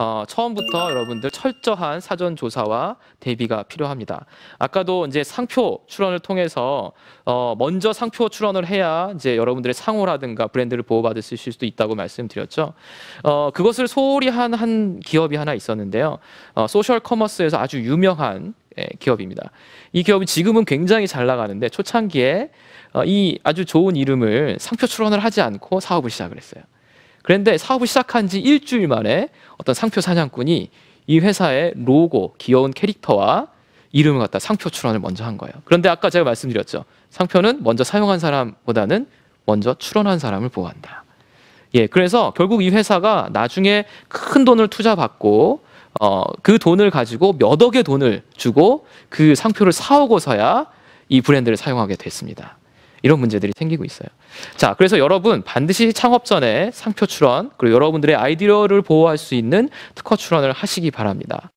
어, 처음부터 여러분들 철저한 사전 조사와 대비가 필요합니다. 아까도 이제 상표 출원을 통해서 어, 먼저 상표 출원을 해야 이제 여러분들의 상호라든가 브랜드를 보호받을 수 수도 있다고 말씀드렸죠. 어, 그것을 소홀히 한 한 기업이 하나 있었는데요. 어, 소셜 커머스에서 아주 유명한 예, 기업입니다. 이 기업이 지금은 굉장히 잘 나가는데 초창기에 어, 이 아주 좋은 이름을 상표 출원을 하지 않고 사업을 시작을 했어요. 그런데 사업을 시작한 지 일주일 만에 어떤 상표 사냥꾼이 이 회사의 로고, 귀여운 캐릭터와 이름을 갖다 상표 출원을 먼저 한 거예요. 그런데 아까 제가 말씀드렸죠. 상표는 먼저 사용한 사람보다는 먼저 출원한 사람을 보호한다. 예, 그래서 결국 이 회사가 나중에 큰 돈을 투자받고 어, 그 돈을 가지고 몇 억의 돈을 주고 그 상표를 사오고서야 이 브랜드를 사용하게 됐습니다. 이런 문제들이 생기고 있어요. 자, 그래서 여러분 반드시 창업 전에 상표 출원 그리고 여러분들의 아이디어를 보호할 수 있는 특허 출원을 하시기 바랍니다.